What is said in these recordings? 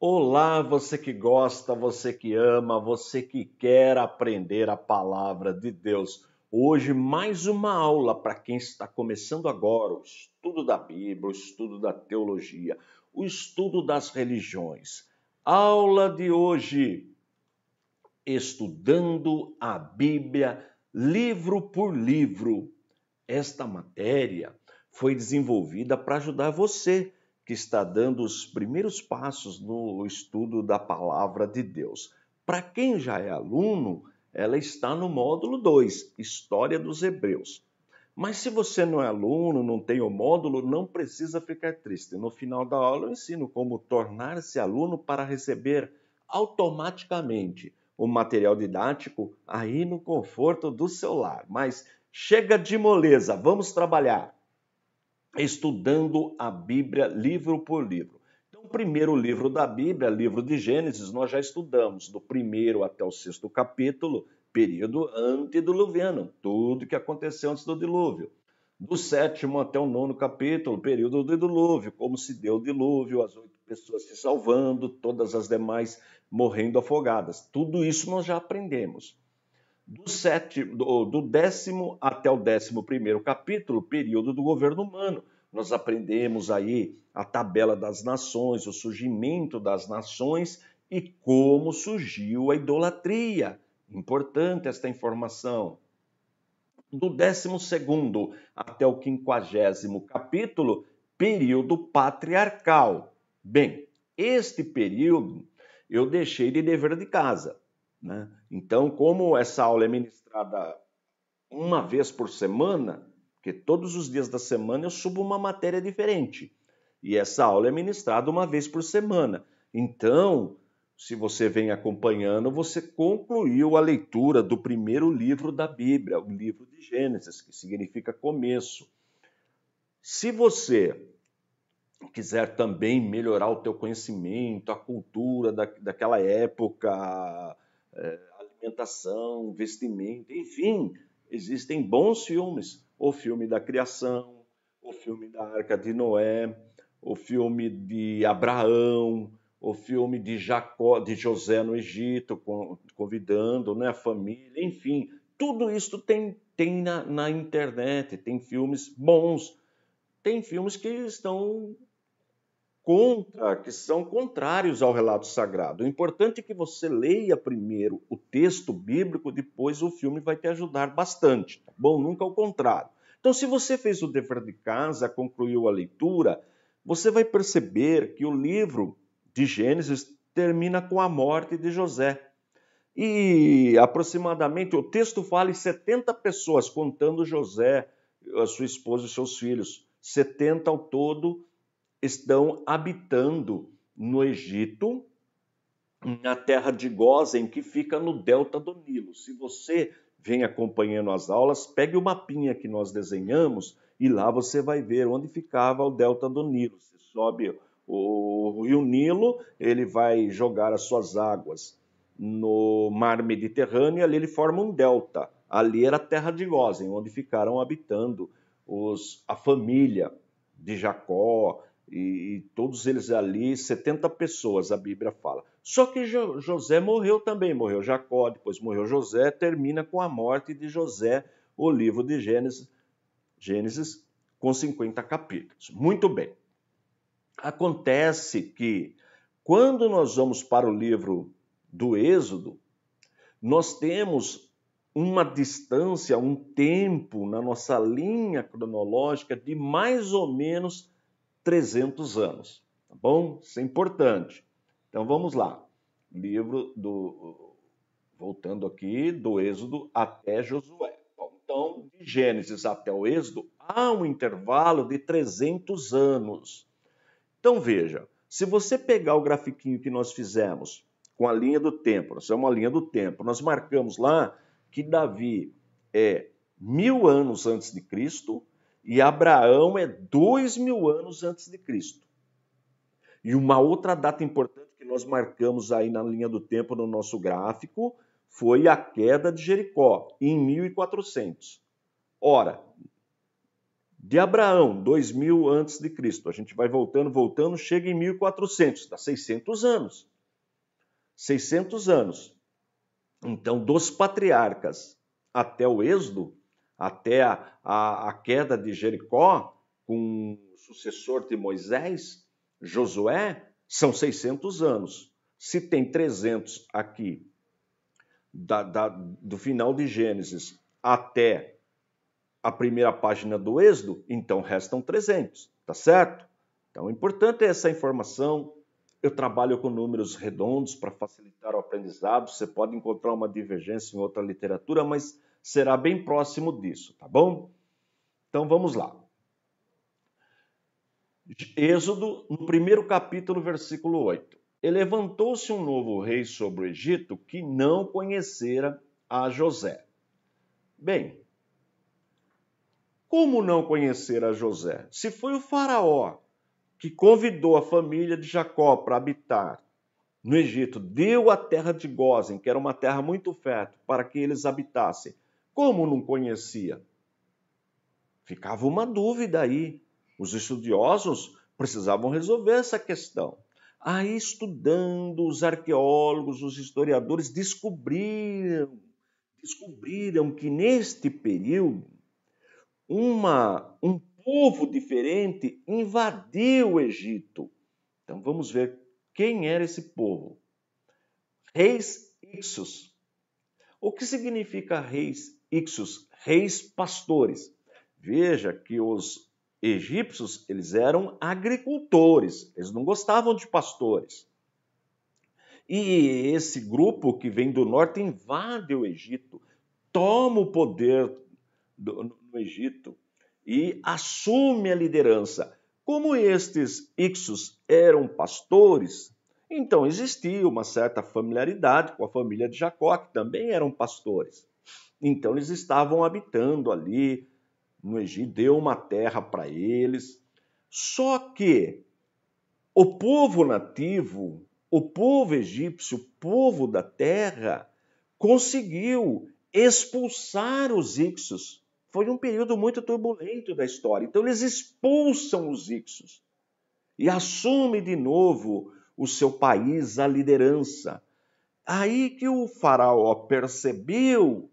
Olá, você que gosta, você que ama, você que quer aprender a palavra de Deus. Hoje, mais uma aula para quem está começando agora o estudo da Bíblia, o estudo da teologia, o estudo das religiões. Aula de hoje, estudando a Bíblia livro por livro. Esta matéria foi desenvolvida para ajudar você que está dando os primeiros passos no estudo da palavra de Deus. Para quem já é aluno, ela está no módulo 2, História dos Hebreus. Mas se você não é aluno, não tem o módulo, não precisa ficar triste. No final da aula eu ensino como tornar-se aluno para receber automaticamente o material didático aí no conforto do seu lar. Mas chega de moleza, vamos trabalhar! estudando a Bíblia livro por livro. Então, o primeiro livro da Bíblia, livro de Gênesis, nós já estudamos do primeiro até o sexto capítulo, período antediluviano, tudo que aconteceu antes do dilúvio. Do sétimo até o nono capítulo, período do dilúvio, como se deu o dilúvio, as oito pessoas se salvando, todas as demais morrendo afogadas. Tudo isso nós já aprendemos do, do, do décimo até o décimo primeiro capítulo, período do governo humano. Nós aprendemos aí a tabela das nações, o surgimento das nações e como surgiu a idolatria. Importante esta informação. Do décimo segundo até o quinquagésimo capítulo, período patriarcal. Bem, este período eu deixei de dever de casa. Né? Então, como essa aula é ministrada uma vez por semana, porque todos os dias da semana eu subo uma matéria diferente, e essa aula é ministrada uma vez por semana. Então, se você vem acompanhando, você concluiu a leitura do primeiro livro da Bíblia, o livro de Gênesis, que significa começo. Se você quiser também melhorar o teu conhecimento, a cultura da, daquela época, eh, alimentação, vestimenta, enfim, existem bons filmes. O filme da criação, o filme da Arca de Noé, o filme de Abraão, o filme de Jacó, de José no Egito, convidando né, a família, enfim, tudo isso tem, tem na, na internet, tem filmes bons, tem filmes que estão contra, que são contrários ao relato sagrado. O importante é que você leia primeiro o texto bíblico, depois o filme vai te ajudar bastante, tá bom? Nunca ao contrário. Então, se você fez o dever de casa, concluiu a leitura, você vai perceber que o livro de Gênesis termina com a morte de José. E aproximadamente, o texto fala em 70 pessoas, contando José, a sua esposa e seus filhos. 70 ao todo, estão habitando no Egito, na terra de Gozen, que fica no delta do Nilo. Se você vem acompanhando as aulas, pegue o mapinha que nós desenhamos e lá você vai ver onde ficava o delta do Nilo. Você sobe o rio Nilo, ele vai jogar as suas águas no mar Mediterrâneo e ali ele forma um delta. Ali era a terra de Gozen, onde ficaram habitando os, a família de Jacó, e, todos eles ali, 70 pessoas, a Bíblia fala. Só que jo José morreu também, morreu Jacó, depois morreu José, termina com a morte de José, o livro de Gênesis, Gênesis com 50 capítulos. Muito bem. Acontece que quando nós vamos para o livro do Êxodo, nós temos uma distância, um tempo na nossa linha cronológica de mais ou menos 300 anos. Tá bom? Isso é importante. Então vamos lá. Livro do. Voltando aqui, do Êxodo até Josué. Então, de Gênesis até o Êxodo, há um intervalo de 300 anos. Então veja, se você pegar o grafiquinho que nós fizemos com a linha do tempo, nós é uma linha do tempo, nós marcamos lá que Davi é mil anos antes de Cristo e Abraão é dois mil anos antes de Cristo. E uma outra data importante que nós marcamos aí na linha do tempo no nosso gráfico foi a queda de Jericó, em 1400. Ora, de Abraão, 2000 antes de Cristo, a gente vai voltando, voltando, chega em 1400, dá 600 anos. 600 anos. Então, dos patriarcas até o Êxodo, até a, a, a queda de Jericó, com o sucessor de Moisés, Josué, são 600 anos. Se tem 300 aqui, da, da, do final de Gênesis até a primeira página do Êxodo, então restam 300, tá certo? Então, importante é essa informação. Eu trabalho com números redondos para facilitar o aprendizado. Você pode encontrar uma divergência em outra literatura, mas será bem próximo disso, tá bom? Então vamos lá. Êxodo, no primeiro capítulo, versículo 8. E levantou-se um novo rei sobre o Egito que não conhecera a José. Bem, como não conhecer a José? Se foi o faraó que convidou a família de Jacó para habitar no Egito, deu a terra de Gozen, que era uma terra muito fértil, para que eles habitassem, como não conhecia? Ficava uma dúvida aí. Os estudiosos precisavam resolver essa questão. Aí, estudando, os arqueólogos, os historiadores descobriram, descobriram que neste período uma, um povo diferente invadiu o Egito. Então vamos ver quem era esse povo. Reis Ixos, o que significa reis Ixos? Reis pastores. Veja que os egípcios, eles eram agricultores, eles não gostavam de pastores. E esse grupo que vem do norte invade o Egito, toma o poder do, no Egito e assume a liderança. Como estes Ixos eram pastores, então existia uma certa familiaridade com a família de Jacó, que também eram pastores. Então eles estavam habitando ali no Egito, deu uma terra para eles. Só que o povo nativo, o povo egípcio, o povo da terra, conseguiu expulsar os Ixos. Foi um período muito turbulento da história. Então eles expulsam os Ixos e assume de novo o seu país à liderança. Aí que o faraó percebeu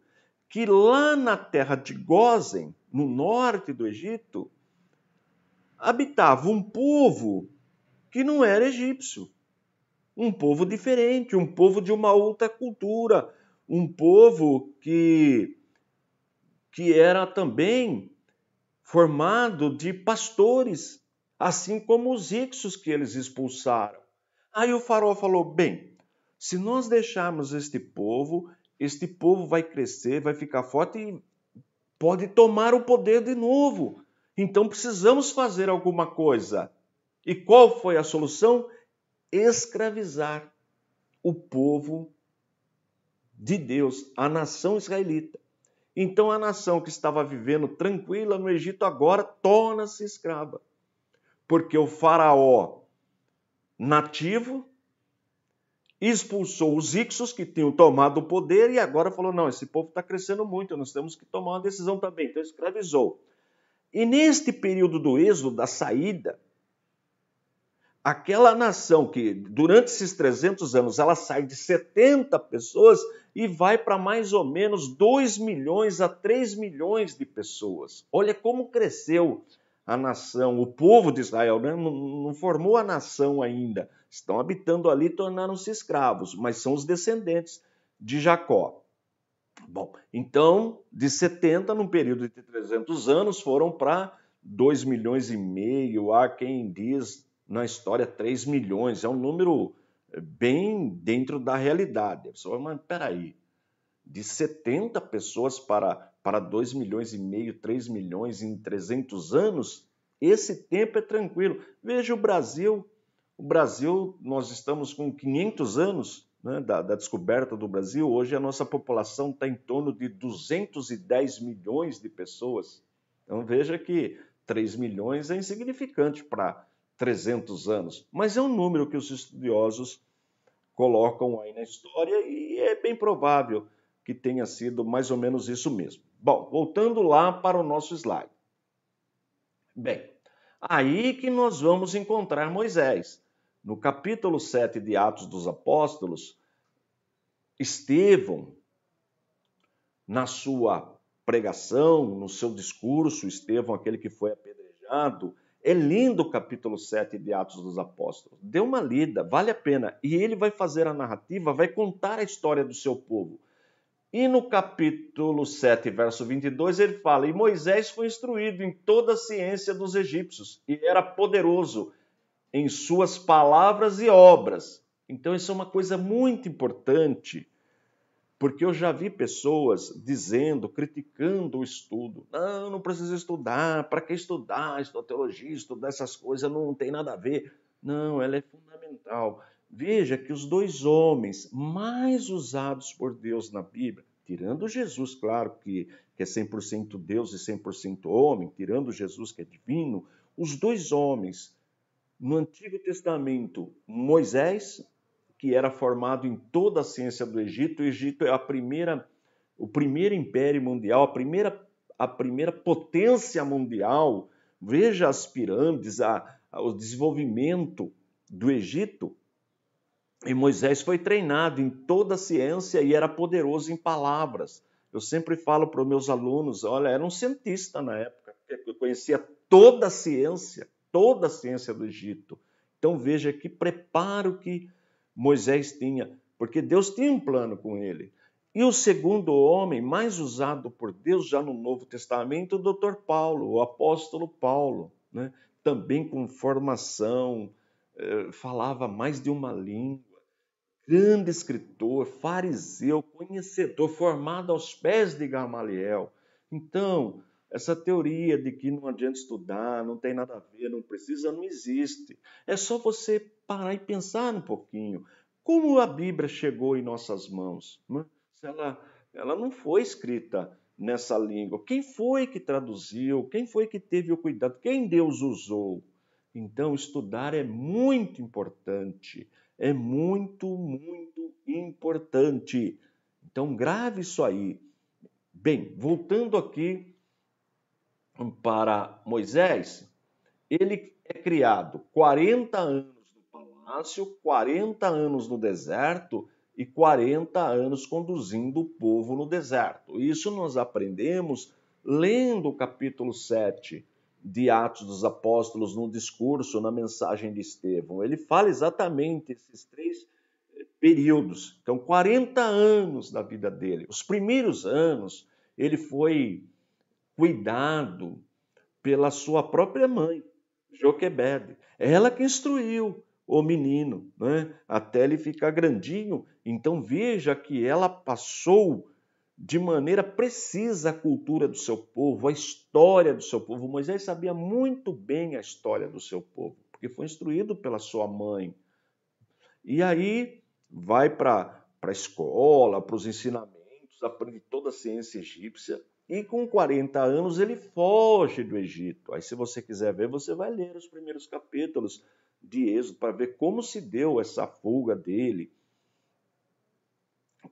que lá na terra de Gozen, no norte do Egito, habitava um povo que não era egípcio. Um povo diferente, um povo de uma outra cultura, um povo que, que era também formado de pastores, assim como os Ixos que eles expulsaram. Aí o faraó falou: bem, se nós deixarmos este povo, este povo vai crescer, vai ficar forte e pode tomar o poder de novo. Então precisamos fazer alguma coisa. E qual foi a solução? Escravizar o povo de Deus, a nação israelita. Então a nação que estava vivendo tranquila no Egito agora torna-se escrava. Porque o faraó nativo, expulsou os Ixos que tinham tomado o poder e agora falou: não, esse povo está crescendo muito, nós temos que tomar uma decisão também. Então escravizou. E neste período do êxodo, da saída, aquela nação que durante esses 300 anos ela sai de 70 pessoas e vai para mais ou menos 2 milhões a 3 milhões de pessoas. Olha como cresceu a nação, o povo de Israel, né? não, não formou a nação ainda. Estão habitando ali, tornaram-se escravos, mas são os descendentes de Jacó. Bom, então, de 70, num período de 300 anos, foram para 2 milhões e meio, há quem diz na história 3 milhões, é um número eh, bem dentro da realidade. A pessoa, mas peraí, de 70 pessoas para para 2 milhões e meio, 3 milhões em 300 anos, esse tempo é tranquilo. Veja o Brasil. O Brasil, nós estamos com 500 anos né, da, da, descoberta do Brasil. Hoje a nossa população está em torno de 210 milhões de pessoas. Então veja que 3 milhões é insignificante para 300 anos. Mas é um número que os estudiosos colocam aí na história e é bem provável que tenha sido mais ou menos isso mesmo. Bom, voltando lá para o nosso slide. Bem, aí que nós vamos encontrar Moisés. No capítulo 7 de Atos dos Apóstolos, Estevão, na sua pregação, no seu discurso, Estevão, aquele que foi apedrejado, é lindo o capítulo 7 de Atos dos Apóstolos. Dê uma lida, vale a pena. E ele vai fazer a narrativa, vai contar a história do seu povo. E no capítulo 7, verso 22, ele fala: E Moisés foi instruído em toda a ciência dos egípcios e era poderoso em suas palavras e obras. Então, isso é uma coisa muito importante, porque eu já vi pessoas dizendo, criticando o estudo: Não, não precisa estudar, para que estudar? Estudar teologia, estudar essas coisas não tem nada a ver. Não, ela é fundamental. Veja que os dois homens mais usados por Deus na Bíblia, tirando Jesus, claro, que, que é 100% Deus e 100% homem, tirando Jesus, que é divino, os dois homens no Antigo Testamento, Moisés, que era formado em toda a ciência do Egito, o Egito é a primeira, o primeiro império mundial, a primeira, a primeira potência mundial. Veja as pirâmides, a, a, o desenvolvimento do Egito e Moisés foi treinado em toda a ciência e era poderoso em palavras. Eu sempre falo para os meus alunos: olha, era um cientista na época, eu conhecia toda a ciência, toda a ciência do Egito. Então veja que preparo que Moisés tinha, porque Deus tinha um plano com ele. E o segundo homem mais usado por Deus já no Novo Testamento, o Dr. Paulo, o apóstolo Paulo, né? também com formação, eh, falava mais de uma língua grande escritor, fariseu, conhecedor, formado aos pés de Gamaliel. Então, essa teoria de que não adianta estudar, não tem nada a ver, não precisa, não existe. É só você parar e pensar um pouquinho. Como a Bíblia chegou em nossas mãos? Né? Se ela, ela não foi escrita nessa língua, quem foi que traduziu? Quem foi que teve o cuidado? Quem Deus usou? Então, estudar é muito importante é muito, muito importante. Então, grave isso aí. Bem, voltando aqui para Moisés, ele é criado 40 anos no palácio, 40 anos no deserto e 40 anos conduzindo o povo no deserto. Isso nós aprendemos lendo o capítulo 7 de Atos dos Apóstolos, no discurso, na mensagem de Estevão. Ele fala exatamente esses três eh, períodos. Então, 40 anos da vida dele. Os primeiros anos, ele foi cuidado pela sua própria mãe, Joquebede. É ela que instruiu o menino, né? até ele ficar grandinho. Então, veja que ela passou de maneira precisa a cultura do seu povo, a história do seu povo. Moisés sabia muito bem a história do seu povo, porque foi instruído pela sua mãe. E aí vai para a escola, para os ensinamentos, aprende toda a ciência egípcia. E com 40 anos ele foge do Egito. Aí, se você quiser ver, você vai ler os primeiros capítulos de Êxodo para ver como se deu essa fuga dele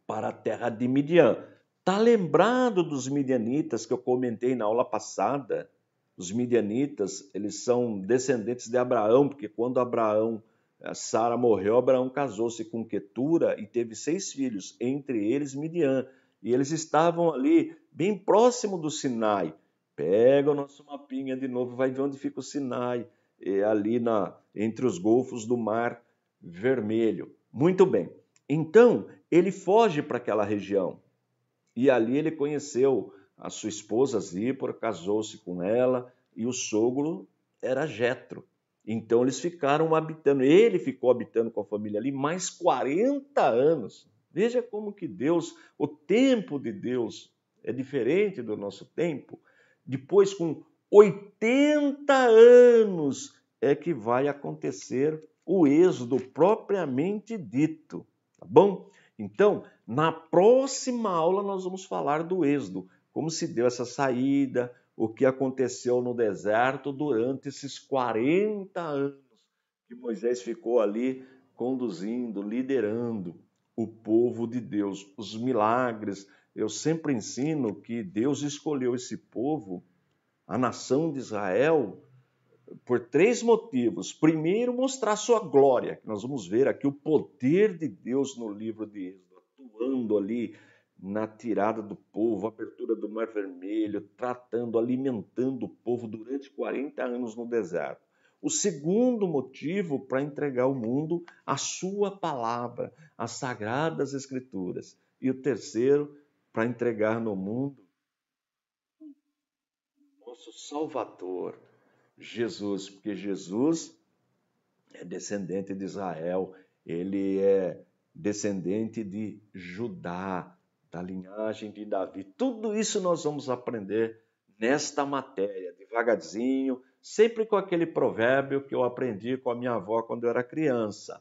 para a terra de Midian. Está lembrado dos midianitas que eu comentei na aula passada? Os midianitas, eles são descendentes de Abraão, porque quando Abraão, eh, Sara morreu, Abraão casou-se com Quetura e teve seis filhos, entre eles Midian. E eles estavam ali, bem próximo do Sinai. Pega o nosso mapinha de novo, vai ver onde fica o Sinai, é ali na, entre os golfos do Mar Vermelho. Muito bem. Então, ele foge para aquela região. E ali ele conheceu a sua esposa Zípora, casou-se com ela, e o sogro era Jetro. Então eles ficaram habitando, ele ficou habitando com a família ali mais 40 anos. Veja como que Deus, o tempo de Deus é diferente do nosso tempo. Depois, com 80 anos, é que vai acontecer o êxodo propriamente dito, tá bom? Então, na próxima aula nós vamos falar do Êxodo, como se deu essa saída, o que aconteceu no deserto durante esses 40 anos que Moisés ficou ali conduzindo, liderando o povo de Deus, os milagres. Eu sempre ensino que Deus escolheu esse povo, a nação de Israel, por três motivos. Primeiro, mostrar sua glória, que nós vamos ver aqui o poder de Deus no livro de Êxodo, atuando ali na tirada do povo, abertura do Mar Vermelho, tratando, alimentando o povo durante 40 anos no deserto. O segundo motivo para entregar ao mundo a sua palavra, as sagradas escrituras. E o terceiro, para entregar no mundo nosso Salvador, Jesus, porque Jesus é descendente de Israel, ele é descendente de Judá, da linhagem de Davi. Tudo isso nós vamos aprender nesta matéria, devagarzinho, sempre com aquele provérbio que eu aprendi com a minha avó quando eu era criança.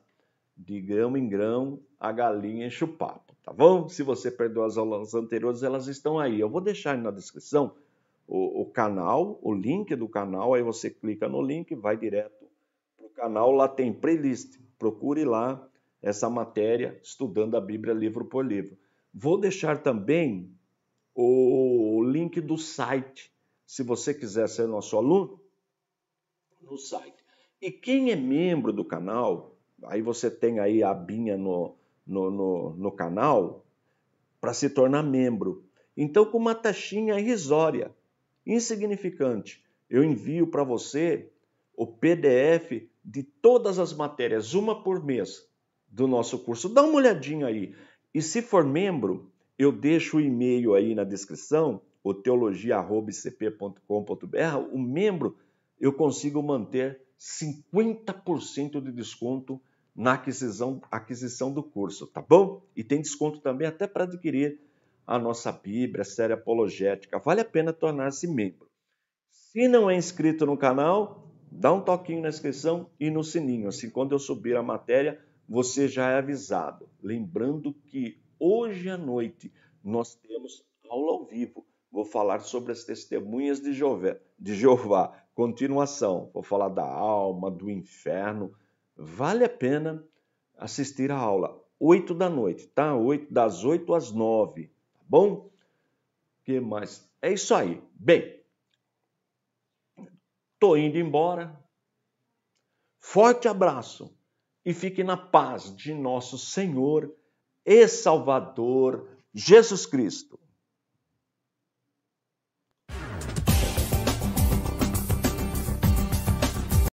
De grão em grão, a galinha enche o papo, tá bom? Se você perdeu as aulas anteriores, elas estão aí. Eu vou deixar na descrição o, o canal, o link do canal, aí você clica no link, vai direto para o canal, lá tem playlist. Procure lá essa matéria, estudando a Bíblia livro por livro. Vou deixar também o link do site, se você quiser ser nosso aluno, no site. E quem é membro do canal, aí você tem aí a abinha no, no, no, no canal para se tornar membro. Então, com uma taxinha irrisória, insignificante, eu envio para você o PDF de todas as matérias, uma por mês, do nosso curso. Dá uma olhadinha aí. E se for membro, eu deixo o e-mail aí na descrição, o teologia.cp.com.br. O membro, eu consigo manter 50% de desconto na aquisição, aquisição do curso, tá bom? E tem desconto também até para adquirir a nossa Bíblia, a série apologética. Vale a pena tornar-se membro. Se não é inscrito no canal, dá um toquinho na inscrição e no sininho. Assim, quando eu subir a matéria, você já é avisado. Lembrando que hoje à noite nós temos aula ao vivo. Vou falar sobre as testemunhas de Jeová. De Jeová. Continuação. Vou falar da alma, do inferno. Vale a pena assistir a aula. 8 da noite, tá? Oito das 8 às 9 bom? que mais? É isso aí. Bem, tô indo embora. Forte abraço e fique na paz de nosso Senhor e Salvador Jesus Cristo.